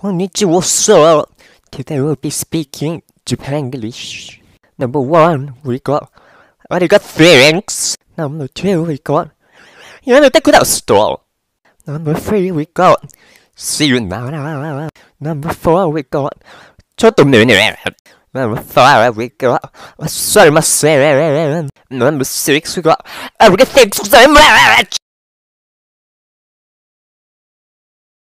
Konnichiwa sir! Today we'll be speaking Japan English. Number one, we got got Thanks! Number two, we got you Yanatakuda Store! Number three, we got See you now! Number four, we got Chotto Number five, we got Sorry, my Number six, we got I'm Arigat Thanks very much!